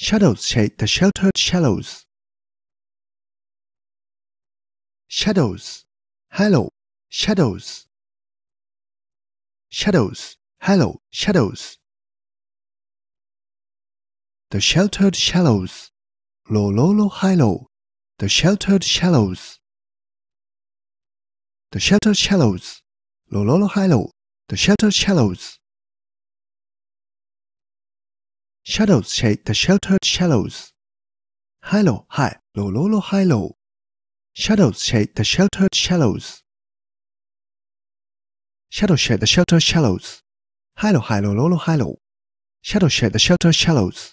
Shadows shade the sheltered shallows. Shadows, hello, shadows. Shadows, hello, shadows. The sheltered shallows. Lo lo lo hi lo. The sheltered shallows. The sheltered shallows. Lo lo lo hi lo. The sheltered shallows. Shadows shade the sheltered shallows. Hi lo hi lo lo low, high Shadows shade the sheltered shallows. Shadows shade the sheltered shallows. Hi lo hi lo lo low, high Shadows shade the sheltered shallows.